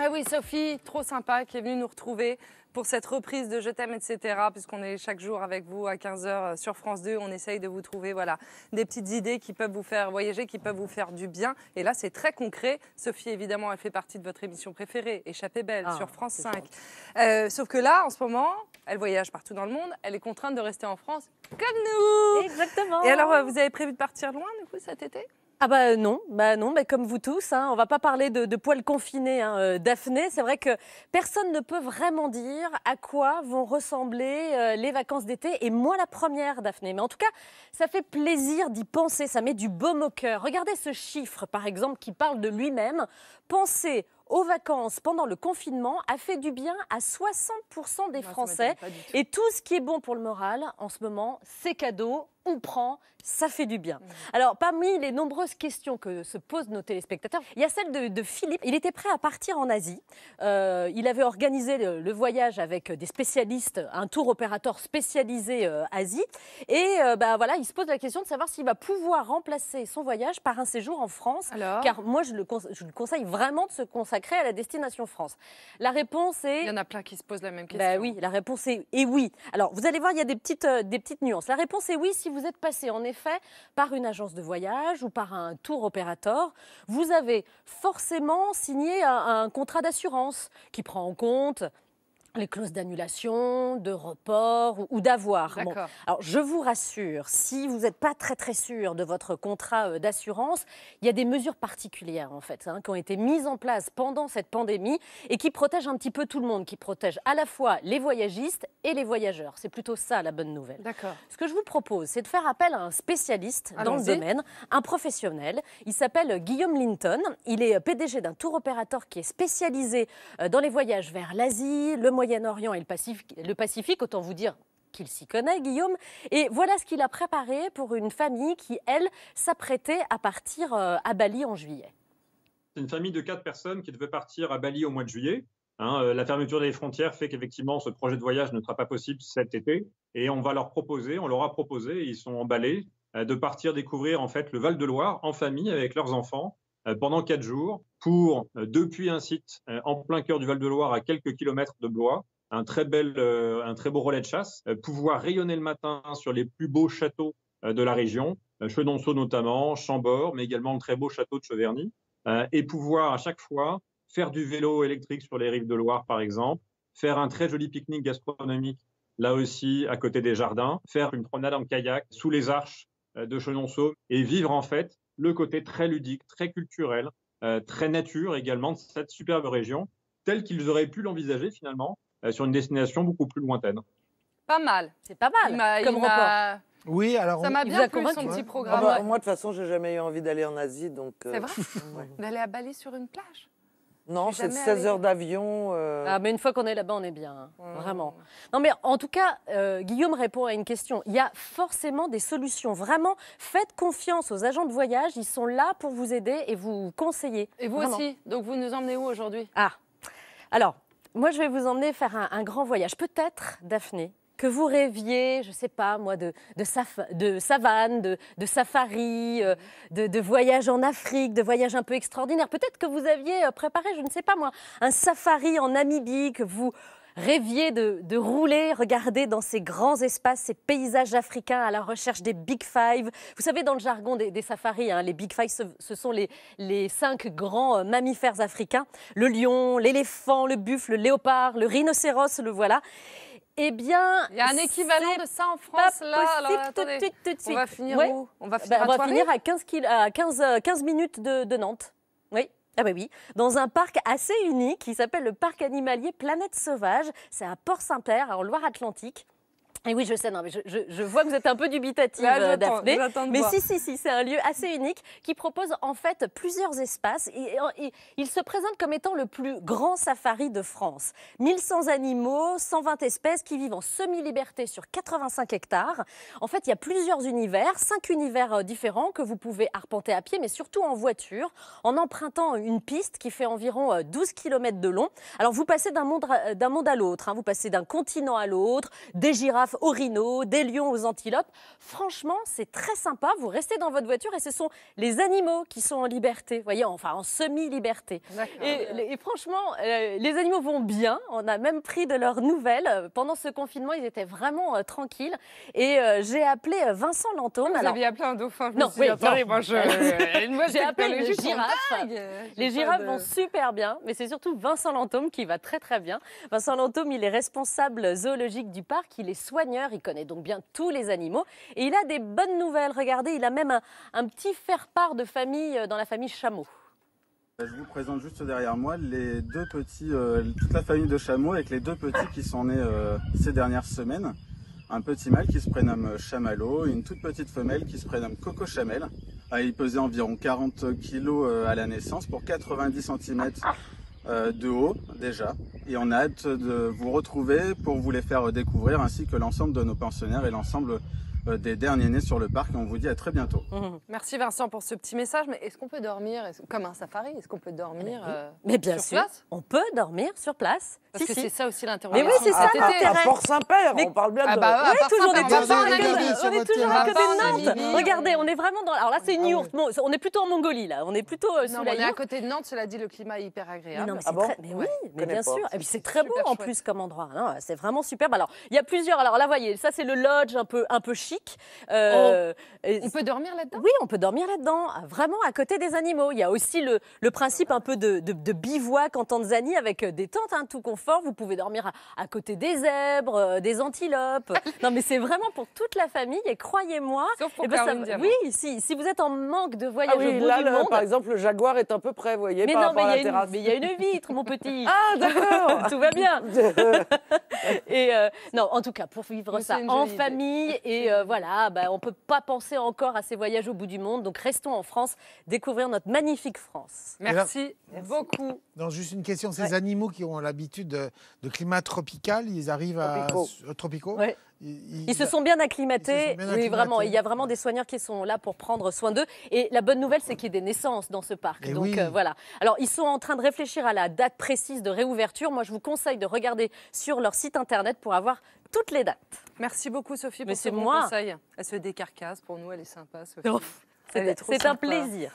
Ah oui, Sophie, trop sympa, qui est venue nous retrouver pour cette reprise de Je t'aime, etc. Puisqu'on est chaque jour avec vous à 15h euh, sur France 2, on essaye de vous trouver voilà, des petites idées qui peuvent vous faire voyager, qui peuvent vous faire du bien. Et là, c'est très concret. Sophie, évidemment, elle fait partie de votre émission préférée, Échappée Belle, ah, sur France 5. Euh, sauf que là, en ce moment, elle voyage partout dans le monde. Elle est contrainte de rester en France comme nous. Exactement. Et alors, euh, vous avez prévu de partir loin, du coup, cet été ah bah euh, non, bah non, mais comme vous tous, hein, on va pas parler de, poils confinés, hein, euh, Daphné. C'est vrai que personne ne peut vraiment dire à quoi vont ressembler euh, les vacances d'été, et moi la première, Daphné. Mais en tout cas, ça fait plaisir d'y penser, ça met du baume au cœur. Regardez ce chiffre, par exemple, qui parle de lui-même. Penser aux vacances pendant le confinement a fait du bien à 60% des Français. Et tout ce qui est bon pour le moral, en ce moment, c'est cadeau on prend, ça fait du bien. Mm. Alors, parmi les nombreuses questions que se posent nos téléspectateurs, il y a celle de, Philippe. Il était prêt à partir en Asie. Euh, il avait organisé le, voyage avec des spécialistes, un tour opérateur spécialisé euh, Asie. Et euh, bah, voilà, il se pose la question de savoir s'il va pouvoir remplacer son voyage par un séjour en France. car moi, je, le conseille vraiment de se consacrer à la destination France. La réponse est... Il y en a plein qui se posent la même bah question. oui, la réponse est et oui. Alors, vous allez voir, il y a des petites, des petites nuances. La réponse est oui si vous êtes passé en effet par une agence de voyage ou par un tour opérateur, vous avez forcément signé un, un contrat d'assurance qui prend en compte les clauses d'annulation, de report ou d'avoir. Alors je vous rassure, si vous n'êtes pas très très sûr de votre contrat euh, d'assurance, il y a des mesures particulières en fait hein, qui ont été mises en place pendant cette pandémie et qui protègent un petit peu tout le monde, qui protègent à la fois les voyagistes et les voyageurs. C'est plutôt ça la bonne nouvelle. D'accord. Ce que je vous propose, c'est de faire appel à un spécialiste dans le domaine, un professionnel. Il s'appelle euh, Guillaume Linton. Il est euh, PDG d'un tour opérateur qui est spécialisé dans les voyages vers l'Asie, le Moyen orient Moyen-Orient et le Pacifique, autant vous dire qu'il s'y connaît, Guillaume. Et voilà ce qu'il a préparé pour une famille qui, elle, s'apprêtait à partir euh, à Bali en juillet. C'est une famille de quatre personnes qui devait partir à Bali au mois de juillet. Hein. Euh, la fermeture des frontières fait qu'effectivement, ce projet de voyage ne sera pas possible cet été. Et on va leur proposer, on leur a proposé, ils sont emballés, euh, de partir découvrir en fait le Val de Loire en famille avec leurs enfants euh, pendant quatre jours pour, euh, depuis un site euh, en plein cœur du Val-de-Loire à quelques kilomètres de Blois, un très, bel, un très beau relais de chasse, pouvoir rayonner le matin sur les plus beaux châteaux de la région, Chenonceau notamment, Chambord, mais également le très beau château de Cheverny, et pouvoir à chaque fois faire du vélo électrique sur les rives de Loire, par exemple, faire un très joli pique-nique gastronomique, là aussi, à côté des jardins, faire une promenade en kayak sous les arches de Chenonceau et vivre en fait le côté très ludique, très culturel, euh, très nature également de cette superbe région, telle qu'ils auraient pu l'envisager finalement euh, sur une destination beaucoup plus lointaine. Pas mal, c'est pas mal comme Oui, alors ça m'a bien plu son hein. petit ah bah, programme. moi, de toute façon, j'ai jamais eu envie d'aller en Asie, donc. Euh, c'est vrai. D'aller à Bali sur une plage. Non, c'est 16 heures d'avion. Euh. Ah, mais une fois qu'on est là-bas, on est bien, hein, mmh. vraiment. Non, mais en tout cas, euh, Guillaume répond à une question. Il y a forcément des solutions. Vraiment, faites confiance aux agents de voyage. Ils sont là pour vous aider et vous conseiller. Et vous aussi. Donc, vous nous emmenez où aujourd'hui Ah, alors, moi, je vais vous emmener faire un grand voyage. Peut-être, Daphné, que vous rêviez, je ne sais pas moi, de, de, savane, de, safari, euh, de, voyage en Afrique, de voyage un peu extraordinaire. Peut-être que vous aviez euh, préparé, je ne sais pas moi, un safari en Namibie, que vous rêviez de, rouler, regarder dans ces grands espaces, ces paysages africains à la recherche des Big Five. Vous savez, dans le jargon des, safaris, hein, les Big Five, ce, sont les, cinq grands euh, mammifères africains. Le lion, l'éléphant, le buffle, le léopard, le rhinocéros, le voilà. Eh bien, il y a un équivalent de ça en France là. On va finir On va bah, finir, à, 15, à 15, 15 euh, minutes de, Nantes. Oui. Ah bah oui, dans un parc assez unique qui s'appelle le parc animalier Planète Sauvage. C'est à Port-Saint-Père, en Loire-Atlantique. Et oui, je sais, non, mais je, je, vois que vous êtes un peu dubitatif, euh, Daphné. Mais si, si, si, c'est un lieu assez unique qui propose en fait plusieurs espaces. Il, se présente comme étant le plus grand safari de France. 1100 animaux, 120 espèces qui vivent en semi-liberté sur 85 hectares. En fait, il y a plusieurs univers, cinq univers euh, différents que vous pouvez arpenter à pied, mais surtout en voiture, en empruntant une piste qui fait environ 12 euh, km de long. Alors, vous passez d'un monde, d'un monde à l'autre, hein. vous passez d'un continent à l'autre, des girafes aux rhinos, des lions aux antilopes. Franchement, c'est très sympa. Vous restez dans votre voiture et ce sont les animaux qui sont en liberté, voyez, enfin en semi-liberté. Et, franchement, euh, les animaux vont bien. On a même pris de leurs nouvelles. Pendant ce confinement, ils étaient vraiment euh, tranquilles. Et euh, j'ai appelé Vincent Lantôme. Vous aviez appelé un dauphin. Je non, oui, moi, j'ai appelé les girafes. Les girafes vont super bien, mais c'est surtout Vincent Lantôme qui va très très bien. Vincent Lantôme, il est responsable zoologique du parc. Il est il connaît donc bien tous les animaux. Et il a des bonnes nouvelles. Regardez, il a même un, petit faire-part de famille euh, dans la famille Chameau. Euh, je vous présente juste derrière moi les deux petits, euh, toute la famille de Chameau avec les deux petits qui sont nés ces dernières semaines. Un petit mâle qui se prénomme Chamallow, une toute petite femelle qui se prénomme Coco Chamel. Il pesait environ 40 kg à la naissance pour 90 cm euh, de haut déjà. Et on a hâte de vous retrouver pour vous les faire découvrir ainsi que l'ensemble de nos pensionnaires et l'ensemble euh, des derniers nés sur le parc. on vous dit à très bientôt. Mmh. Merci Vincent pour ce petit message. Mais est-ce qu'on peut dormir comme un safari Est-ce qu'on peut dormir mais, euh, bien sur sûr, place on peut dormir sur place. Parce que c'est ça aussi l'interrogation. Mais oui, c'est ça l'intérêt. Hein. Port-Saint-Père, on parle bien ah de. Ah on est toujours à côté de Nantes. Regardez, on est vraiment dans. Alors là, c'est une ah yourte. On est plutôt en Mongolie là. On est plutôt euh, On est à côté de Nantes. Cela dit, le climat est hyper agréable. Mais oui, mais bien sûr. c'est très beau en plus comme endroit. C'est vraiment superbe. Alors il y a plusieurs. Alors là, voyez, ça c'est le lodge un peu un peu chic. Euh, on peut dormir là-dedans Oui, on peut dormir là-dedans, ah, vraiment à côté des animaux. Il y a aussi le, principe un peu de, bivouac en Tanzanie avec euh, des tentes, hein, tout confort. Vous pouvez dormir à, côté des zèbres, euh, des antilopes. non, mais c'est vraiment pour toute la famille et croyez-moi. Sauf eh ben, Oui, si, vous êtes en manque de ah voyage au bout Par exemple, le jaguar est un peu près, vous voyez, mais mais il y a une vitre, mon petit. ah, d'accord Tout va bien et euh, non, en tout cas, pour vivre ça en famille. Et euh, voilà, bah, on ne peut pas penser encore à ces voyages au bout du monde. Donc restons en France, découvrir notre magnifique France. Merci, beaucoup. Dans juste une question. Ces animaux qui ont l'habitude de, climat tropical, ils arrivent à... Tropicaux. Ils, se sont bien acclimatés. Oui, vraiment. Il y a vraiment des soigneurs qui sont là pour prendre soin d'eux. Et la bonne nouvelle, c'est qu'il y a des naissances dans ce parc. Donc euh, voilà. Alors, ils sont en train de réfléchir à la date précise de réouverture. Moi, je vous conseille de regarder sur leur site internet pour avoir toutes les dates. Merci beaucoup, Sophie, pour Mais ce bon moi. conseil. Elle se décarcasse pour nous. Elle est sympa, C'est un plaisir.